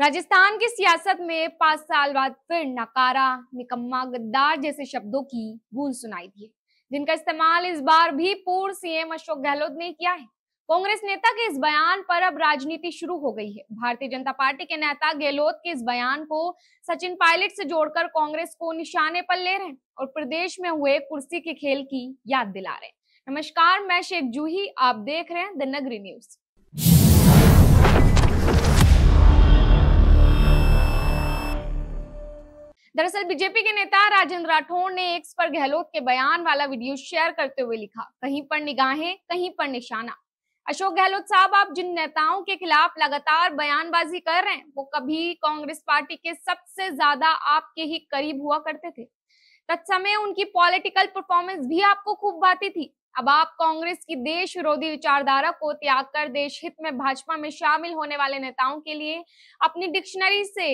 राजस्थान की सियासत में पांच साल बाद फिर नकारा निकम्मा गद्दार जैसे शब्दों की गूंज सुनाई दी जिनका इस्तेमाल इस बार भी पूर्व सीएम अशोक गहलोत ने किया है कांग्रेस नेता के इस बयान पर अब राजनीति शुरू हो गई है भारतीय जनता पार्टी के नेता गहलोत के इस बयान को सचिन पायलट से जोड़कर कांग्रेस को निशाने पर ले रहे हैं और प्रदेश में हुए कुर्सी के खेल की याद दिला रहे हैं नमस्कार मैं शेख जूही आप देख रहे हैं द नगरी न्यूज दरअसल बीजेपी के नेता राजेंद्र राठौड़ ने एक्स पर गहलोत के बयान वाला वीडियो शेयर करते हुए लिखा कहीं पर निगाहें कहीं पर निशाना अशोक गहलोत साहब आप जिन नेताओं के खिलाफ लगातार बयानबाजी कर रहे हैं वो कभी कांग्रेस पार्टी के सबसे ज्यादा आपके ही करीब हुआ करते थे तत्समय उनकी पॉलिटिकल परफॉर्मेंस भी आपको खूब भाती थी अब आप कांग्रेस की देश विरोधी विचारधारा को त्याग कर देश हित में भाजपा में शामिल होने वाले नेताओं के लिए अपनी डिक्शनरी से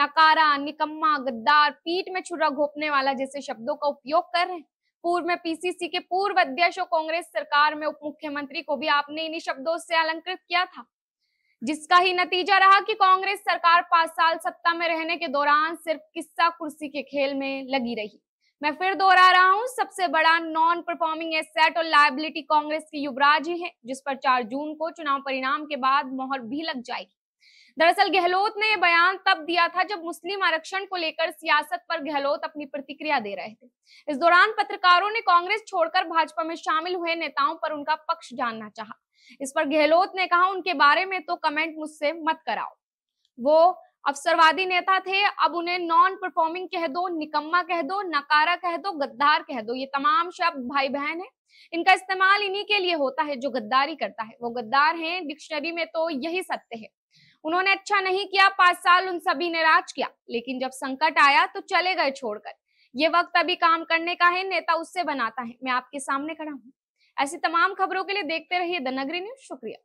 नकारा निकम्मा गद्दार पीठ में छुरा घोपने वाला जैसे शब्दों का उपयोग कर रहे हैं पूर्व में पीसीसी के पूर्व अध्यक्ष और कांग्रेस सरकार में उप मुख्यमंत्री को भी आपने इन्हीं शब्दों से अलंकृत किया था जिसका ही नतीजा रहा कि कांग्रेस सरकार पांच साल सत्ता में रहने के दौरान सिर्फ किस्सा कुर्सी के खेल में लगी रही मैं फिर दोहरा रहा हूँ सबसे बड़ा नॉन परफॉर्मिंग एसेट और लाइबिलिटी कांग्रेस के युवराज ही है जिस पर चार जून को चुनाव परिणाम के बाद मोहर भी लग जाएगी दरअसल गहलोत ने यह बयान तब दिया था जब मुस्लिम आरक्षण को लेकर सियासत पर गहलोत अपनी प्रतिक्रिया दे रहे थे इस दौरान पत्रकारों ने कांग्रेस छोड़कर भाजपा में शामिल हुए नेताओं पर उनका पक्ष जानना चाहा इस पर गहलोत ने कहा उनके बारे में तो कमेंट मुझसे मत कराओ वो अवसरवादी नेता थे अब उन्हें नॉन परफॉर्मिंग कह दो निकम्मा कह दो नकारा कह दो गद्दार कह दो ये तमाम शब्द भाई बहन है इनका इस्तेमाल इन्हीं के लिए होता है जो गद्दारी करता है वो गद्दार हैं डिक्शनरी में तो यही सत्य है उन्होंने अच्छा नहीं किया पांच साल उन सभी ने राज किया लेकिन जब संकट आया तो चले गए छोड़कर ये वक्त अभी काम करने का है नेता उससे बनाता है मैं आपके सामने खड़ा हूँ ऐसी तमाम खबरों के लिए देखते रहिए द नगरी न्यूज शुक्रिया